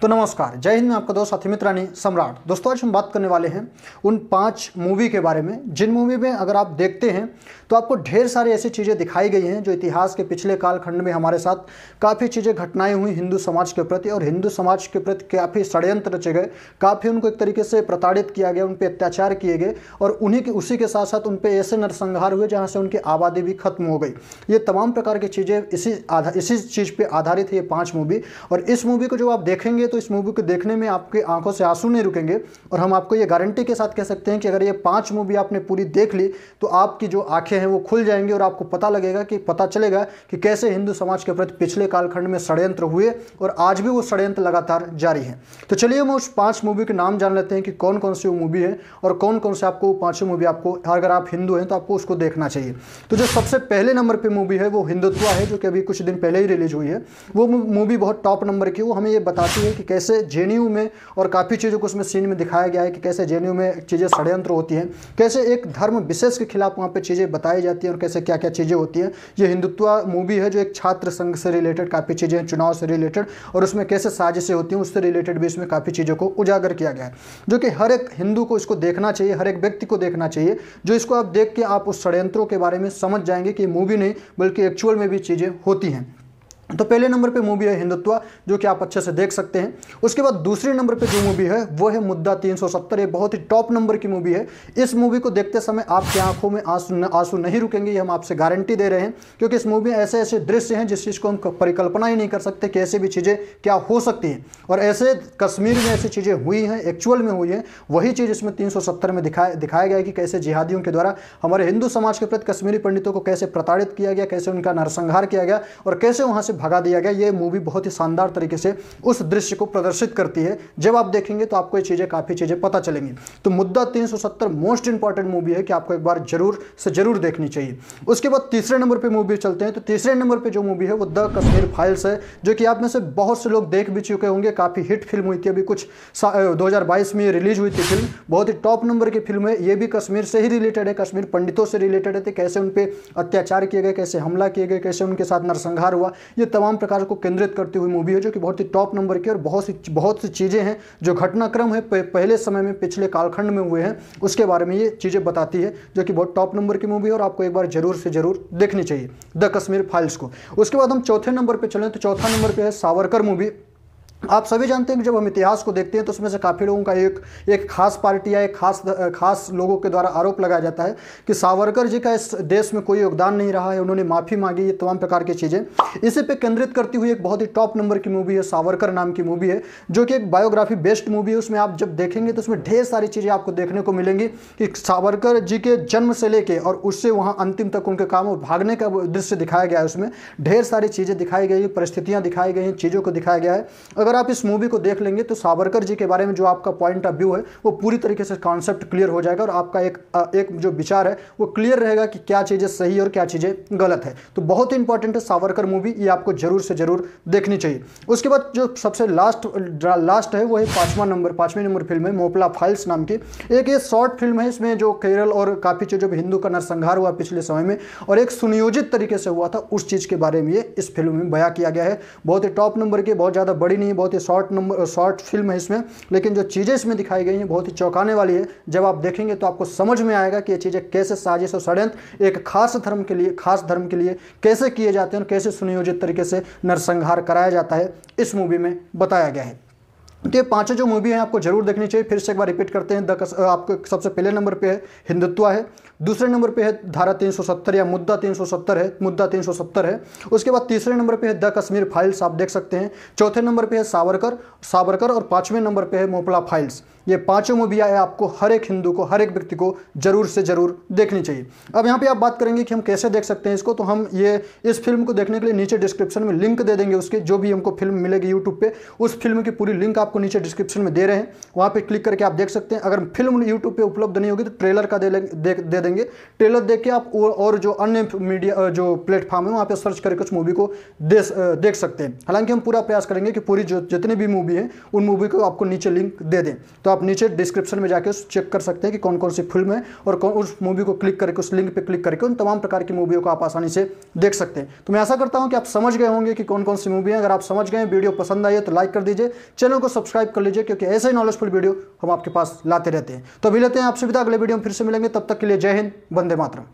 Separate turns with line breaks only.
तो नमस्कार जय हिंद में आपका दोस्त साथी मित्रानी सम्राट दोस्तों आज हम बात करने वाले हैं उन पांच मूवी के बारे में जिन मूवी में अगर आप देखते हैं तो आपको ढेर सारी ऐसी चीज़ें दिखाई गई हैं जो इतिहास के पिछले कालखंड में हमारे साथ काफ़ी चीज़ें घटनाएं हुई हिंदू समाज के प्रति और हिंदू समाज के प्रति काफ़ी षड्यंत्र रचे गए काफ़ी उनको एक तरीके से प्रताड़ित किया गया उन पर अत्याचार किए गए और उन्हीं के उसी के साथ साथ उन पर ऐसे नरसंहार हुए जहाँ से उनकी आबादी भी खत्म हो गई ये तमाम प्रकार की चीज़ें इसी आधा इसी चीज़ पर आधारित है ये पाँच मूवी और इस मूवी को जो आप देखेंगे जाएंगे तो इस मूवी को देखने में आपके आंखों से आंसू नहीं रुकेंगे और हम आपको ये गारंटी के साथ कह सकते हैं कि अगर ये पांच मूवी आपने पूरी देख ली तो आपकी जो आंखें हैं वो खुल जाएंगी और आपको पता लगेगा कि पता चलेगा कि कैसे हिंदू समाज के प्रति पिछले कालखंड में षड्यंत्र हुए और आज भी वो षड्यंत्र लगातार जारी है तो चलिए हम उस पाँच मूवी के नाम जान लेते हैं कि कौन कौन सी वो मूवी है और कौन कौन से आपको पाँचों मूवी आपको अगर आप हिंदू हैं तो आपको उसको देखना चाहिए तो जो सबसे पहले नंबर पर मूवी है वो हिंदुत्व है जो कि अभी कुछ दिन पहले ही रिलीज हुई है वो मूवी बहुत टॉप नंबर की वो हमें ये बताती है कि कैसे जे में और काफ़ी चीज़ों को उसमें सीन में दिखाया गया है कि कैसे जे में चीज़ें षड्यंत्र होती हैं कैसे एक धर्म विशेष के खिलाफ वहाँ पर चीज़ें बताई जाती हैं और कैसे क्या क्या चीज़ें होती हैं ये हिंदुत्व मूवी है जो एक छात्र संघ से रिलेटेड काफ़ी चीज़ें हैं चुनाव से रिलेटेड और उसमें कैसे साजिशें होती हैं उससे रिलेटेड भी इसमें काफ़ी चीज़ों को उजागर किया गया है जो कि हर एक हिंदू को इसको देखना चाहिए हर एक व्यक्ति को देखना चाहिए जो इसको आप देख के आप उस षड्यंत्रों के बारे में समझ जाएंगे कि मूवी नहीं बल्कि एक्चुअल में भी चीज़ें होती हैं तो पहले नंबर पे मूवी है हिंदुत्व जो कि आप अच्छे से देख सकते हैं उसके बाद दूसरे नंबर पे जो मूवी है वो है मुद्दा 370 ये बहुत ही टॉप नंबर की मूवी है इस मूवी को देखते समय आपकी आंखों में आंसू आंसू नहीं रुकेंगे ये हम आपसे गारंटी दे रहे हैं क्योंकि इस मूवी में ऐसे ऐसे दृश्य हैं जिस चीज़ को हम परिकल्पना ही नहीं कर सकते कि ऐसी भी चीज़ें क्या हो सकती हैं और ऐसे कश्मीर में ऐसी चीज़ें हुई हैं एक्चुअल में हुई हैं वही चीज़ इसमें तीन में दिखाया दिखाया गया कि कैसे जिहादियों के द्वारा हमारे हिंदू समाज के प्रति कश्मीरी पंडितों को कैसे प्रताड़ित किया गया कैसे उनका नरसंहार किया गया और कैसे वहाँ से भगा दिया गया ये मूवी बहुत ही शानदार तरीके से उस दृश्य को प्रदर्शित करती है जब आप देखेंगे तो आपको ये चीज़ें काफ़ी चीज़ें पता चलेंगी तो मुद्दा 370 मोस्ट इंपॉर्टेंट मूवी है कि आपको एक बार जरूर से जरूर देखनी चाहिए उसके बाद तीसरे नंबर पर मूवी चलते हैं तो तीसरे नंबर पर जो मूवी है वो द कश्मीर फाइल्स है जो कि आप में से बहुत से लोग देख भी चुके होंगे काफ़ी हिट फिल्म हुई थी अभी कुछ दो में रिलीज हुई थी फिल्म बहुत ही टॉप नंबर की फिल्म है ये भी कश्मीर से ही रिलेटेड है कश्मीर पंडितों से रिलेटेड है तो कैसे उन पर अत्याचार किए गए कैसे हमला किए गए कैसे उनके साथ नरसंहार हुआ ये के तमाम प्रकार को केंद्रित करती हुई मूवी है जो कि बहुत ही टॉप नंबर की और बहुत सी बहुत सी चीज़ें हैं जो घटनाक्रम है पहले समय में पिछले कालखंड में हुए हैं उसके बारे में ये चीज़ें बताती है जो कि बहुत टॉप नंबर की मूवी है और आपको एक बार जरूर से जरूर देखनी चाहिए द कश्मीर फाइल्स को उसके बाद हम चौथे नंबर पर चलें तो चौथा नंबर पर है सावरकर मूवी आप सभी जानते हैं कि जब हम इतिहास को देखते हैं तो उसमें से काफ़ी लोगों का एक एक खास पार्टी या एक खास खास लोगों के द्वारा आरोप लगाया जाता है कि सावरकर जी का इस देश में कोई योगदान नहीं रहा है उन्होंने माफ़ी मांगी ये तमाम प्रकार की चीज़ें इसी पे केंद्रित करती हुई एक बहुत ही टॉप नंबर की मूवी है सावरकर नाम की मूवी है जो कि एक बायोग्राफी बेस्ड मूवी है उसमें आप जब देखेंगे तो उसमें ढेर सारी चीज़ें आपको देखने को मिलेंगी कि सावरकर जी के जन्म से लेके और उससे वहाँ अंतिम तक उनके काम और भागने का दृश्य दिखाया गया है उसमें ढेर सारी चीज़ें दिखाई गई परिस्थितियाँ दिखाई गई हैं चीज़ों को दिखाया गया है अगर अगर आप इस मूवी को देख लेंगे तो सावरकर जी के बारे में जो आपका पॉइंट ऑफ व्यू है वो पूरी तरीके से कॉन्सेप्ट क्लियर हो जाएगा और आपका एक एक जो विचार है वो क्लियर रहेगा कि क्या चीज़ें सही और क्या चीज़ें गलत है तो बहुत ही इंपॉर्टेंट है सावरकर मूवी ये आपको जरूर से जरूर देखनी चाहिए उसके बाद जो सबसे लास्ट लास्ट है वो है पाँचवा नंबर पाँचवें नंबर फिल्म है मोपला फाइल्स नाम की एक ये शॉर्ट फिल्म है इसमें जो केरल और काफ़ी चीज़ों पर हिंदू का नरसंहार हुआ पिछले समय में और एक सुनियोजित तरीके से हुआ था उस चीज़ के बारे में ये इस फिल्म में बया किया गया है बहुत ही टॉप नंबर की बहुत ज़्यादा बड़ी नहीं बहुत ही शॉर्ट नंबर शॉर्ट फिल्म है इसमें लेकिन जो चीज़ें इसमें दिखाई गई हैं बहुत ही चौंकाने वाली है जब आप देखेंगे तो आपको समझ में आएगा कि ये चीज़ें कैसे साजिश और षड्यंत्र एक खास धर्म के लिए खास धर्म के लिए कैसे किए जाते हैं और कैसे सुनियोजित तरीके से नरसंहार कराया जाता है इस मूवी में बताया गया है तो ये पांचों जो मूवी हैं आपको जरूर देखनी चाहिए फिर से एक बार रिपीट करते हैं द आपके आपको सबसे पहले नंबर पे है हिंदुत्व है दूसरे नंबर पे है धारा 370 या मुद्दा 370 है मुद्दा 370 है उसके बाद तीसरे नंबर पे है द कश्मीर फाइल्स आप देख सकते हैं चौथे नंबर पे है सावरकर सावरकर और पाँचवें नंबर पर है मोपला फाइल्स ये पाँचों मूवियाँ हैं आपको हर एक हिंदू को हर एक व्यक्ति को जरूर से जरूर देखनी चाहिए अब यहाँ पर आप बात करेंगे कि हम कैसे देख सकते हैं इसको तो हम ये इस फिल्म को देखने के लिए नीचे डिस्क्रिप्शन में लिंक दे देंगे उसके जो भी हमको फिल्म मिलेगी यूट्यूब पर उस फिल्म की पूरी लिंक आपको आपको नीचे डिस्क्रिप्शन में दे रहे हैं वहाँ पर क्लिक करके आप देख सकते हैं अगर फिल्म यूट्यूब पर उपलब्ध नहीं होगी तो ट्रेलर का दे देंगे ट्रेलर देख के आप और जो अन्य मीडिया जो प्लेटफॉर्म है वहाँ पर सर्च करके उस मूवी को देख सकते हैं हालांकि हम पूरा प्रयास करेंगे कि पूरी जो जितनी भी मूवी है उन मूवी को आपको नीचे लिंक दे दें तो आप नीचे डिस्क्रिप्शन में जाकर चेक कर सकते हैं कि कौन कौन सी फिल्म है और कौन उस मूवी को क्लिक करके उस लिंक पे क्लिक करके उन तमाम प्रकार की मूवियों को आप आसानी से देख सकते हैं तो मैं ऐसा करता हूं कि आप समझ गए होंगे कि कौन कौन सी मूवी है अगर आप समझ गए वीडियो पसंद आई है तो लाइक कर दीजिए चैनल को सब्सक्राइब कर लीजिए क्योंकि ऐसे ही नॉलेजफुल वीडियो हम आपके पास लाते रहते हैं तो अभी लेते हैं आपसे विदा अगले वीडियो में फिर से मिलेंगे तब तक के लिए जय हिंद वंदे मातरम